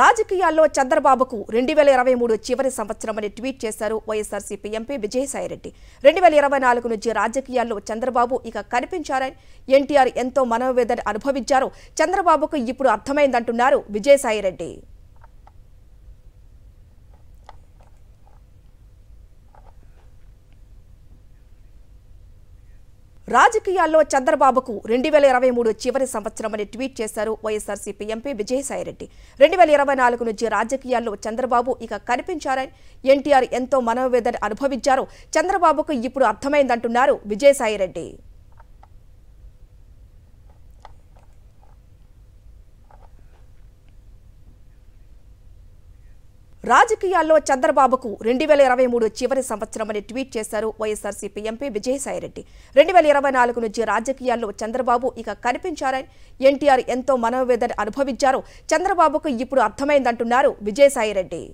రాజకీయాల్లో చంద్రబాబుకు రెండు వేల ఇరవై మూడు చివరి సంవత్సరం అని ట్వీట్ చేశారు వైఎస్ఆర్సీపీ ఎంపీ విజయసాయిరెడ్డి రెండు వేల ఇరవై నాలుగు నుంచి రాజకీయాల్లో చంద్రబాబు ఇక కనిపించారని ఎన్టీఆర్ ఎంతో మనోవేదన అనుభవించారు చంద్రబాబుకు ఇప్పుడు అర్థమైందంటున్నారు విజయసాయిరెడ్డి రాజకీయాల్లో చంద్రబాబుకు రెండు వేల ఇరవై మూడు చివరి సంవత్సరం అని ట్వీట్ చేశారు వైఎస్ఆర్సీపీ ఎంపీ విజయసాయిరెడ్డి రెండు వేల ఇరవై నాలుగు నుంచి రాజకీయాల్లో చంద్రబాబు ఇక కనిపించారని ఎన్టీఆర్ ఎంతో మనోవేదన అనుభవించారు చంద్రబాబుకు ఇప్పుడు అర్థమైందంటున్నారు విజయసాయిరెడ్డి రాజకీయాల్లో చంద్రబాబుకు రెండు వేల ఇరవై మూడు చివరి సంవత్సరం అని ట్వీట్ చేశారు వైఎస్ఆర్సీపీ ఎంపీ విజయసాయిరెడ్డి రెండు వేల ఇరవై నాలుగు నుంచి రాజకీయాల్లో చంద్రబాబు ఇక కనిపించారని ఎన్టీఆర్ ఎంతో మనోవేదన అనుభవించారు చంద్రబాబుకు ఇప్పుడు అర్థమైందంటున్నారు విజయసాయిరెడ్డి